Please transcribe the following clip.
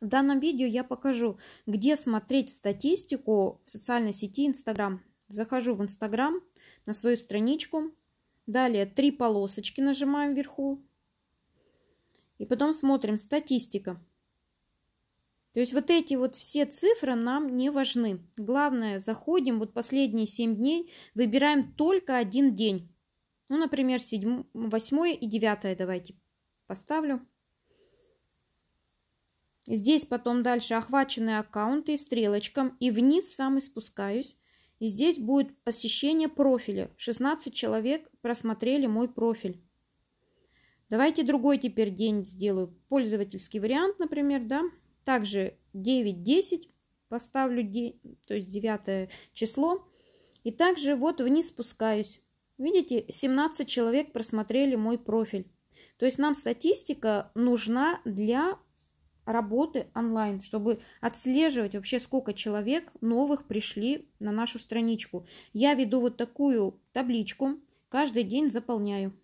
В данном видео я покажу, где смотреть статистику в социальной сети Instagram. Захожу в Instagram на свою страничку. Далее три полосочки нажимаем вверху. И потом смотрим статистика. То есть вот эти вот все цифры нам не важны. Главное, заходим вот последние 7 дней, выбираем только один день. Ну, например, 7, 8 и 9 давайте поставлю. Здесь потом дальше охваченные аккаунты и стрелочкам. И вниз сам и спускаюсь. И здесь будет посещение профиля. 16 человек просмотрели мой профиль. Давайте другой теперь день сделаю. Пользовательский вариант, например, да. Также 9-10 поставлю, то есть 9 число. И также вот вниз спускаюсь. Видите, 17 человек просмотрели мой профиль. То есть нам статистика нужна для работы онлайн, чтобы отслеживать вообще, сколько человек новых пришли на нашу страничку. Я веду вот такую табличку, каждый день заполняю.